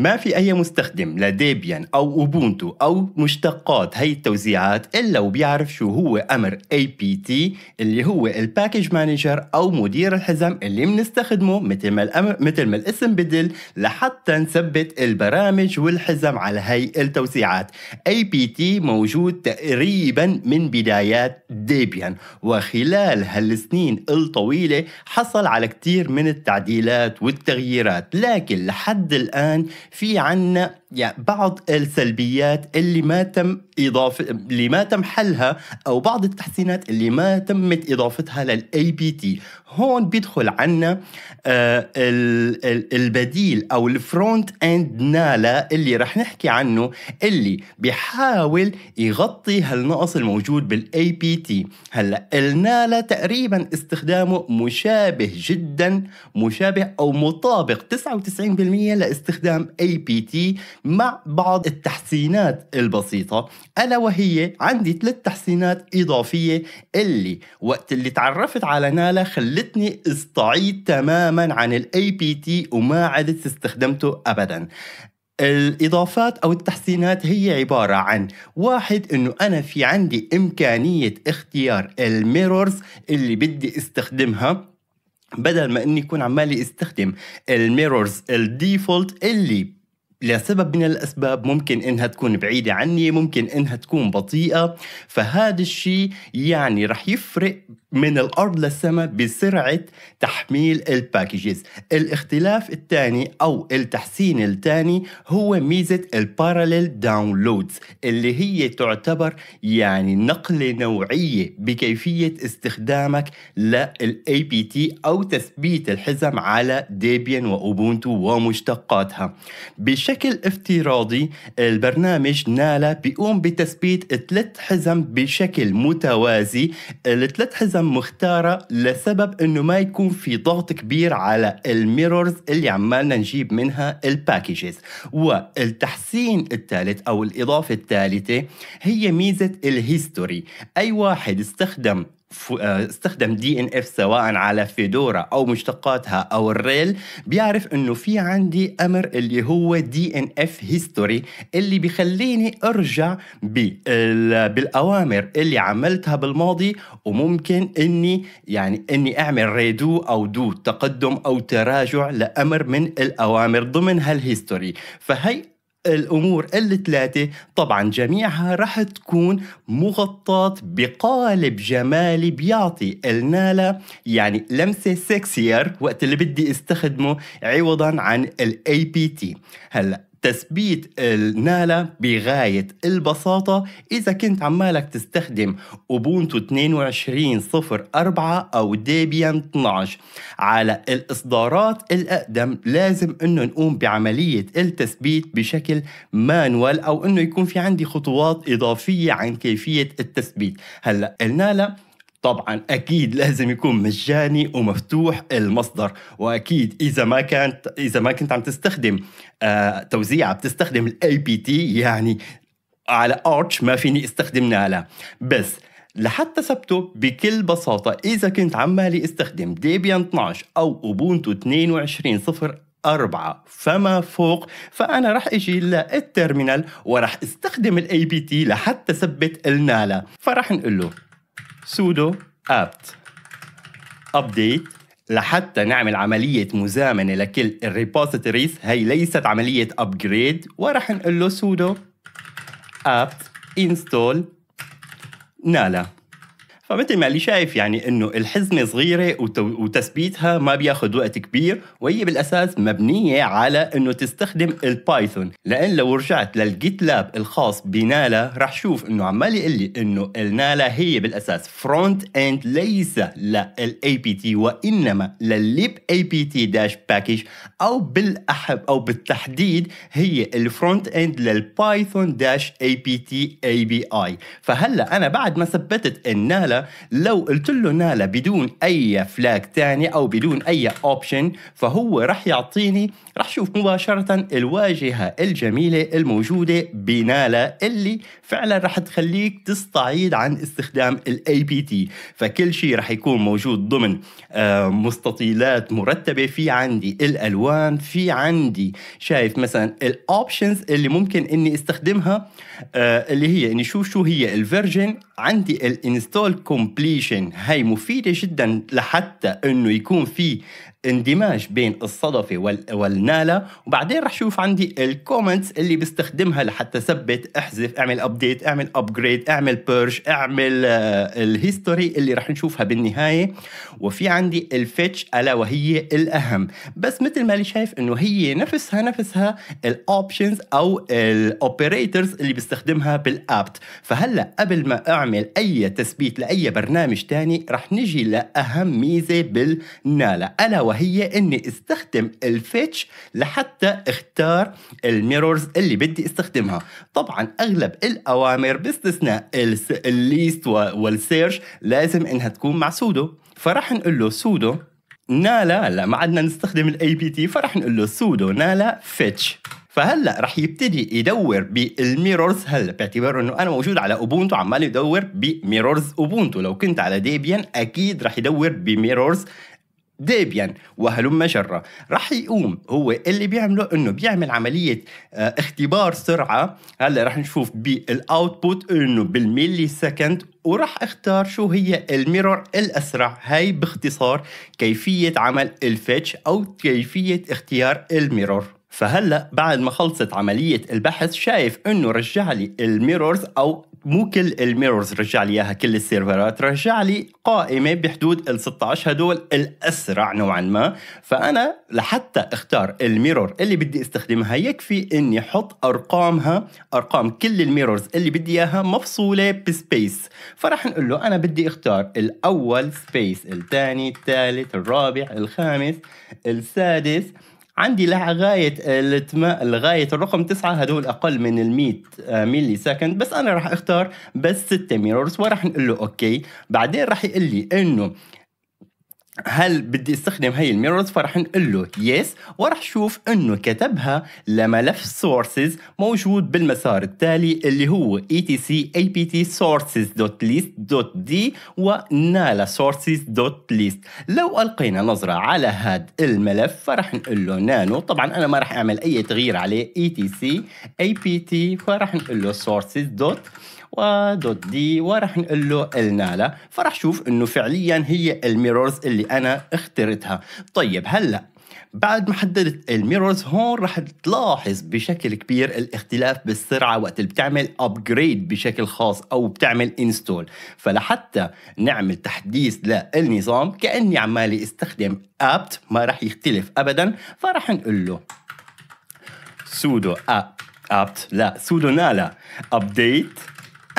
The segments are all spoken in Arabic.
ما في أي مستخدم لديبيان أو أوبونتو أو مشتقات هاي التوزيعات إلا وبيعرف شو هو أمر APT اللي هو الباكج مانجر أو مدير الحزم اللي بنستخدمه مثل ما الأمر مثل ما الاسم بدل لحتى نثبت البرامج والحزم على هاي التوزيعات APT موجود تقريبا من بدايات ديبيان وخلال هالسنين الطويلة حصل على كتير من التعديلات والتغييرات لكن لحد الآن في عنا يعني بعض السلبيات اللي ما تم إضافة اللي ما تم حلها أو بعض التحسينات اللي ما تمت إضافتها للأي بي تي هون بيدخل عنا آه البديل أو الفرونت اند نالا اللي رح نحكي عنه اللي بيحاول يغطي هالنقص الموجود بالاي بي تي هلا النالا تقريبا استخدامه مشابه جدا مشابه أو مطابق 99% لاستخدام اي بي تي مع بعض التحسينات البسيطه الا وهي عندي ثلاث تحسينات اضافيه اللي وقت اللي تعرفت على نالا خلتني استعيد تماما عن الاي بي تي وما عدت استخدمته ابدا الإضافات أو التحسينات هي عبارة عن واحد أنه أنا في عندي إمكانية اختيار الميرورز اللي بدي استخدمها بدل ما اني يكون عمالي استخدم الميرورز الديفولت اللي لسبب من الأسباب ممكن إنها تكون بعيدة عني ممكن إنها تكون بطيئة فهذا الشيء يعني رح يفرق من الأرض للسماء بسرعة تحميل الباكجز الاختلاف الثاني أو التحسين الثاني هو ميزة البارالل داونلودز اللي هي تعتبر يعني نقلة نوعية بكيفية استخدامك للاي بي تي أو تثبيت الحزم على ديبيان وأوبونتو ومشتقاتها بش بشكل افتراضي البرنامج نالا بيقوم بتثبيت ثلاث حزم بشكل متوازي الثلاث حزم مختارة لسبب انه ما يكون في ضغط كبير على الميرورز اللي عمالنا نجيب منها الباكجز والتحسين الثالث او الاضافة الثالثة هي ميزة الهيستوري اي واحد استخدم آه، استخدم دي ان اف سواء على فيدورا او مشتقاتها او الريل بيعرف انه في عندي امر اللي هو دي ان اف هيستوري اللي بخليني ارجع آه، بالاوامر اللي عملتها بالماضي وممكن اني يعني اني اعمل ريدو او دو تقدم او تراجع لامر من الاوامر ضمن هالهيستوري فهي الامور الثلاثه طبعا جميعها راح تكون مغطاه بقالب جمالي بيعطي الناله يعني لمسه سكسير وقت اللي بدي استخدمه عوضا عن الاي بي تي هلا تثبيت النالة بغاية البساطة إذا كنت عمالك تستخدم أوبونتو 22.04 أو ديبيان 12 على الإصدارات الأقدم لازم أنه نقوم بعملية التثبيت بشكل مانوال أو أنه يكون في عندي خطوات إضافية عن كيفية التثبيت هلأ النالة طبعا اكيد لازم يكون مجاني ومفتوح المصدر واكيد اذا ما كانت اذا ما كنت عم تستخدم آه توزيع بتستخدم الاي بي تي يعني على ارتش ما فيني استخدم نالا بس لحتى ثبته بكل بساطة إذا كنت عمالي استخدم ديبيان 12 أو أوبونتو 22.04 فما فوق فأنا رح أجي للترمينال ورح استخدم الاي بي تي لحتى ثبت النالة فرح نقول له sudo apt update لحتى نعمل عملية مزامنة لكل الريبوزيتوريز هي ليست عملية upgrade ورح نقول له sudo apt install نالا فمثل ما اللي شايف يعني انه الحزمه صغيره وتثبيتها ما بياخذ وقت كبير وهي بالاساس مبنيه على انه تستخدم البايثون لان لو رجعت للجيت لاب الخاص بنالا رح شوف انه عمال يقول لي انه النالا هي بالاساس فرونت اند ليس للاي بي تي وانما للليب اي بي تي داش باكج او بالاحب او بالتحديد هي الفرونت اند للبايثون داش اي بي تي اي بي اي فهلا انا بعد ما ثبتت النالا لو قلت له نالا بدون اي فلاج تاني او بدون اي اوبشن فهو رح يعطيني رح شوف مباشره الواجهه الجميله الموجوده بنالا اللي فعلا رح تخليك تستعيد عن استخدام الاي بي تي فكل شيء رح يكون موجود ضمن آه، مستطيلات مرتبه في عندي الالوان في عندي شايف مثلا الاوبشنز اللي ممكن اني استخدمها آه، اللي هي اني شوف شو هي الفيرجن عندي الانستول كومبليشن هاي مفيدة جدا لحتى انه يكون في اندماج بين الصدفه والناله وبعدين رح شوف عندي الكومنتس اللي بستخدمها لحتى ثبت احذف اعمل ابديت اعمل ابجريد اعمل بيرش اعمل آه، الهيستوري اللي رح نشوفها بالنهايه وفي عندي الفيتش الا وهي الاهم بس مثل ما اللي شايف انه هي نفسها نفسها الاوبشنز او الاوبريتورز اللي بستخدمها بالابت فهلا قبل ما اعمل اي تثبيت لاي برنامج تاني رح نجي لاهم ميزه بالناله الا وهي اني استخدم الفيتش لحتى اختار الميرورز اللي بدي استخدمها طبعا اغلب الاوامر باستثناء الليست والسيرش لازم انها تكون مع سودو فراح نقول له سودو نالا لا ما عدنا نستخدم الاي بي تي فراح نقول له سودو نالا فيتش فهلا رح يبتدي يدور بالميرورز هلا باعتبار انه انا موجود على اوبونتو عمال يدور بميرورز اوبونتو لو كنت على ديبيان اكيد رح يدور بميرورز ديبيان وهلم جرة رح يقوم هو اللي بيعمله انه بيعمل عملية آه، اختبار سرعة هلا رح نشوف بالاوتبوت انه بالميلي سكند ورح اختار شو هي الميرور الاسرع هاي باختصار كيفية عمل الفيتش او كيفية اختيار الميرور فهلا بعد ما خلصت عمليه البحث شايف انه رجع لي الميرورز او مو كل الميرورز رجع لي اياها كل السيرفرات رجع لي قائمه بحدود ال 16 هدول الاسرع نوعا ما فانا لحتى اختار الميرور اللي بدي استخدمها يكفي اني احط ارقامها ارقام كل الميرورز اللي بدي اياها مفصوله بسبيس فرح نقول له انا بدي اختار الاول سبيس الثاني الثالث الرابع الخامس السادس عندي لغايه التما... لغايه الرقم تسعة هدول اقل من ال آه، ميلي ملي سكند بس انا راح اختار بس ستة ميرورز وراح نقول له اوكي بعدين راح يقول لي انه هل بدي استخدم هي الميرورز فراح نقول له يس وراح شوف انه كتبها لملف sources موجود بالمسار التالي اللي هو etc apt sources.list.d ونالا sources.list لو القينا نظرة على هذا الملف فراح نقول له نانو طبعا انا ما راح اعمل اي تغيير عليه etc apt فراح نقول له sources.list ودوت دي وراح نقول له الناله فراح شوف انه فعليا هي الميرورز اللي انا اخترتها طيب هلا بعد ما حددت الميرورز هون رح تلاحظ بشكل كبير الاختلاف بالسرعه وقت اللي بتعمل ابجريد بشكل خاص او بتعمل انستول فلحتى نعمل تحديث للنظام كاني عمالي استخدم ابت ما رح يختلف ابدا فرح نقول له سودو ابت لا سودو نالا ابديت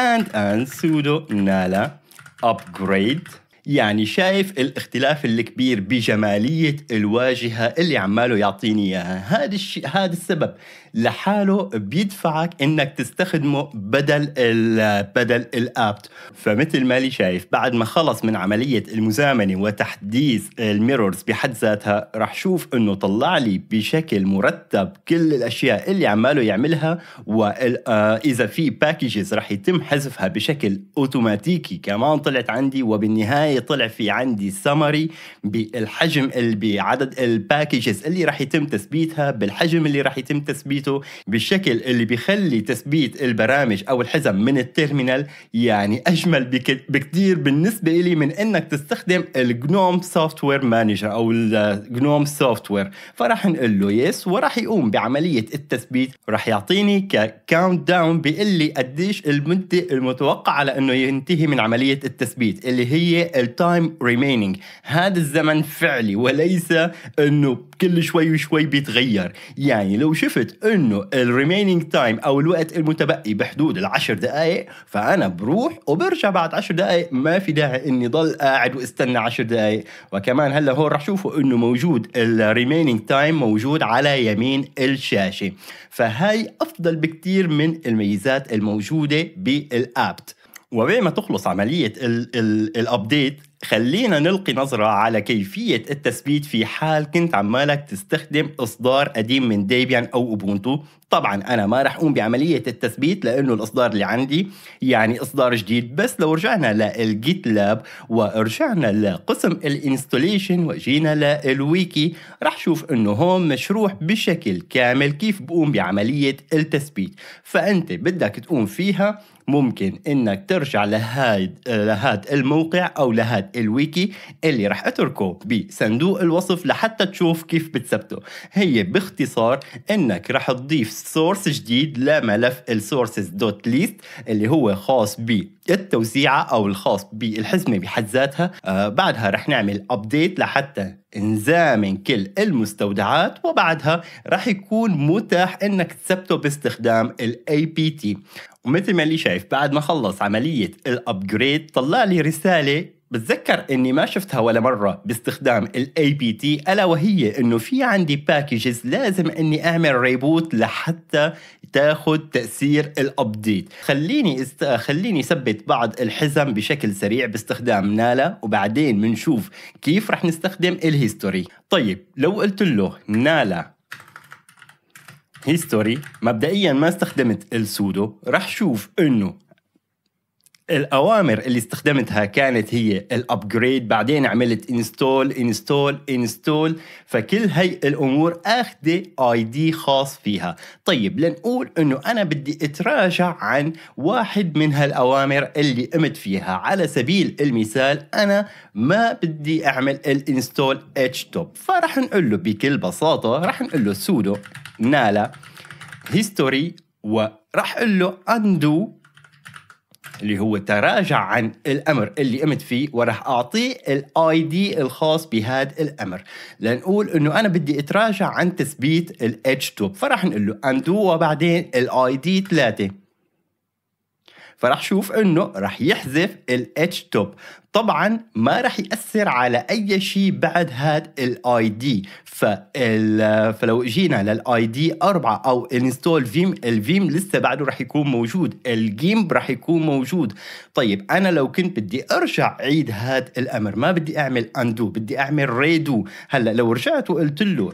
and and sudo nala upgrade يعني شايف الاختلاف الكبير بجمالية الواجهة اللي عماله يعطيني إياها هذا الشيء هذا السبب لحاله بيدفعك إنك تستخدمه بدل ال بدل الآبت فمثل ما لي شايف بعد ما خلص من عملية المزامنة وتحديث الميرورز بحد ذاتها رح شوف إنه طلع لي بشكل مرتب كل الأشياء اللي عماله يعملها وإذا آه، في باكيجز رح يتم حذفها بشكل أوتوماتيكي كمان طلعت عندي وبالنهاية النهايه طلع في عندي سمري بالحجم بعدد الباكجز اللي راح يتم تثبيتها بالحجم اللي راح يتم تثبيته بالشكل اللي بيخلي تثبيت البرامج او الحزم من التيرمينال يعني اجمل بكثير بالنسبه لي من انك تستخدم الجنوم سوفت وير مانجر او الجنوم سوفت وير فراح نقول له يس وراح يقوم بعمليه التثبيت وراح يعطيني كاونت داون بيقول لي قديش المده المتوقعه لانه ينتهي من عمليه التثبيت اللي هي التايم ريمينينج هذا الزمن فعلي وليس انه كل شوي وشوي بيتغير يعني لو شفت انه الريمينينج تايم او الوقت المتبقي بحدود العشر دقائق فانا بروح وبرجع بعد عشر دقائق ما في داعي اني ضل قاعد واستنى عشر دقائق وكمان هلا هون رح شوفوا انه موجود الريمينينج تايم موجود على يمين الشاشه فهاي افضل بكتير من الميزات الموجوده بالابت وبين ما تخلص عملية الابديت خلينا نلقي نظرة على كيفية التثبيت في حال كنت عمالك تستخدم إصدار قديم من ديبيان أو أوبونتو طبعا انا ما راح اقوم بعمليه التثبيت لانه الاصدار اللي عندي يعني اصدار جديد بس لو رجعنا للجيت لاب ورجعنا لقسم الانستوليشن وجينا للويكي راح شوف انه هون مشروح بشكل كامل كيف بقوم بعمليه التثبيت فانت بدك تقوم فيها ممكن انك ترجع لهاد لهاد الموقع او لهاد الويكي اللي راح اتركه بصندوق الوصف لحتى تشوف كيف بتثبته هي باختصار انك راح تضيف سورس جديد لملف السورسز دوت ليست اللي هو خاص بالتوزيعة أو الخاص بالحزمة بحد ذاتها آه بعدها رح نعمل أبديت لحتى نزامن كل المستودعات وبعدها رح يكون متاح انك تثبته باستخدام الـ بي تي ومثل ما اللي شايف بعد ما خلص عملية الابجريد طلع لي رسالة بتذكر اني ما شفتها ولا مره باستخدام الاي بي تي الا وهي انه في عندي باكجز لازم اني اعمل ريبوت لحتى تاخذ تاثير الابديت خليني است... خليني ثبت بعض الحزم بشكل سريع باستخدام نالا وبعدين بنشوف كيف رح نستخدم الهيستوري طيب لو قلت له نالا هيستوري مبدئيا ما استخدمت السودو رح شوف انه الاوامر اللي استخدمتها كانت هي الابجريد بعدين عملت انستول انستول انستول فكل هاي الامور اخذه اي دي خاص فيها طيب لنقول انه انا بدي اتراجع عن واحد من هالاوامر اللي قمت فيها على سبيل المثال انا ما بدي اعمل الانستول اتش توب فرح نقول له بكل بساطه رح نقول له سودو نالا هيستوري وراح اقول له اندو اللي هو تراجع عن الامر اللي قمت فيه وراح اعطيه الاي دي الخاص بهذا الامر لنقول انه انا بدي اتراجع عن تثبيت الاتش توب فراح نقول له اندو وبعدين الاي دي 3 فراح شوف انه راح يحذف الاتش توب طبعا ما راح ياثر على اي شيء بعد هاد الاي دي فلو جينا للاي دي 4 او انستول فيم الفيم لسه بعده راح يكون موجود الجيم راح يكون موجود طيب انا لو كنت بدي ارجع عيد هاد الامر ما بدي اعمل اندو بدي اعمل ريدو هلا لو رجعت وقلت له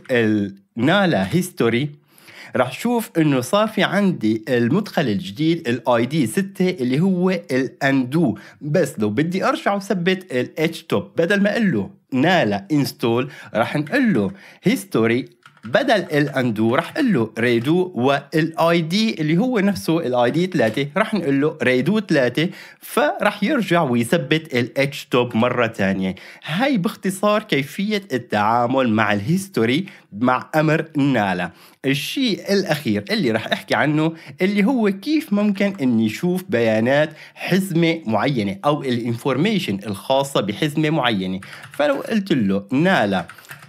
نالا هيستوري راح شوف انه صار في عندي المدخل الجديد الاي دي 6 اللي هو الاندو بس لو بدي ارجع وثبت الاتش توب بدل ما اقول له نالا انستول راح نقول له هيستوري بدل الاندو رح اقول له ريدو والاي دي اللي هو نفسه الاي دي 3 رح نقول له ريدو 3 فرح يرجع ويثبت الاتش توب مره ثانيه هاي باختصار كيفيه التعامل مع الهيستوري مع امر نالا الشيء الاخير اللي رح احكي عنه اللي هو كيف ممكن اني اشوف بيانات حزمه معينه او الانفورميشن الخاصه بحزمه معينه فلو قلت له نالا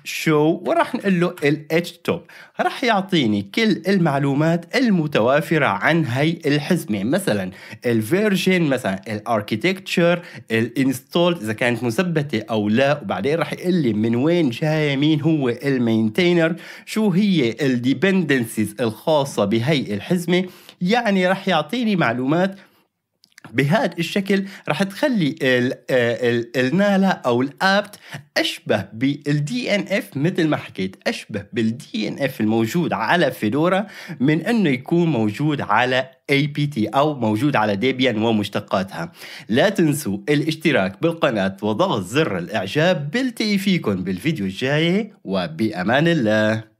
شو وراح نقول له الاتش توب راح يعطيني كل المعلومات المتوافرة عن هي الحزمة مثلا الفيرجن مثلا الاركيتكتشر الانستول اذا كانت مثبتة او لا وبعدين راح يقول لي من وين جاي مين هو المينتينر شو هي الديبندنسيز الخاصة بهي الحزمة يعني راح يعطيني معلومات بهذا الشكل راح تخلي آه، النالا او الابت اشبه بالدي ان اف مثل ما حكيت اشبه بالدي ان اف الموجود على فيدورا من انه يكون موجود على اي بي تي او موجود على ديبيان ومشتقاتها لا تنسوا الاشتراك بالقناه وضغط زر الاعجاب بلتقي فيكم بالفيديو الجاي وبامان الله